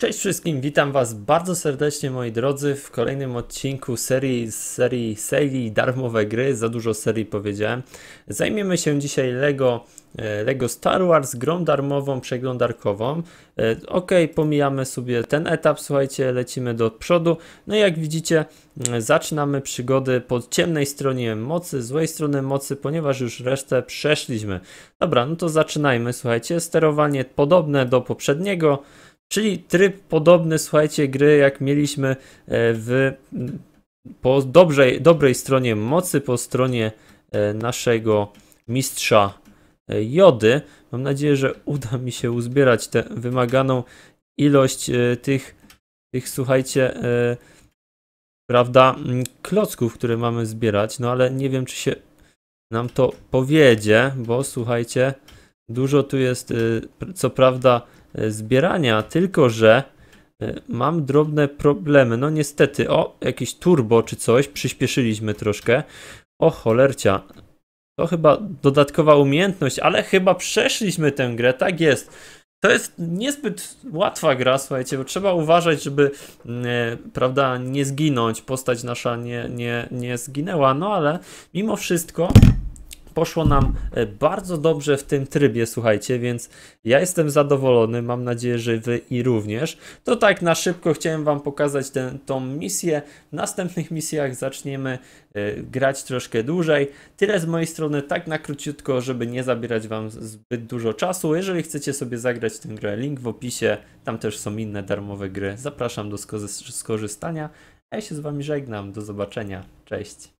Cześć wszystkim, witam Was bardzo serdecznie moi drodzy w kolejnym odcinku serii serii serii darmowe gry, za dużo serii powiedziałem. Zajmiemy się dzisiaj LEGO, e, LEGO Star Wars grą darmową, przeglądarkową. E, ok, pomijamy sobie ten etap, słuchajcie, lecimy do przodu. No i jak widzicie, e, zaczynamy przygody po ciemnej stronie mocy, złej strony mocy, ponieważ już resztę przeszliśmy. Dobra, no to zaczynajmy, słuchajcie, sterowanie podobne do poprzedniego. Czyli tryb podobny, słuchajcie, gry jak mieliśmy e, w, po dobrej, dobrej stronie mocy, po stronie e, naszego mistrza e, jody. Mam nadzieję, że uda mi się uzbierać tę wymaganą ilość tych, tych słuchajcie, prawda, mm, klocków, które mamy zbierać. No ale nie wiem, czy się nam to powiedzie, bo słuchajcie, Dużo tu jest, y, co prawda, y, zbierania, tylko że y, mam drobne problemy. No niestety, o, jakieś turbo czy coś, przyspieszyliśmy troszkę. O cholercia, to chyba dodatkowa umiejętność, ale chyba przeszliśmy tę grę, tak jest. To jest niezbyt łatwa gra, słuchajcie, bo trzeba uważać, żeby nie, prawda, nie zginąć, postać nasza nie, nie, nie zginęła, no ale mimo wszystko poszło nam e, bardzo dobrze w tym trybie, słuchajcie, więc ja jestem zadowolony, mam nadzieję, że wy i również. To tak na szybko chciałem wam pokazać tę misję. W następnych misjach zaczniemy e, grać troszkę dłużej. Tyle z mojej strony, tak na króciutko, żeby nie zabierać wam zbyt dużo czasu. Jeżeli chcecie sobie zagrać tę grę, link w opisie, tam też są inne darmowe gry. Zapraszam do skorzystania. ja się z Wami żegnam. Do zobaczenia. Cześć.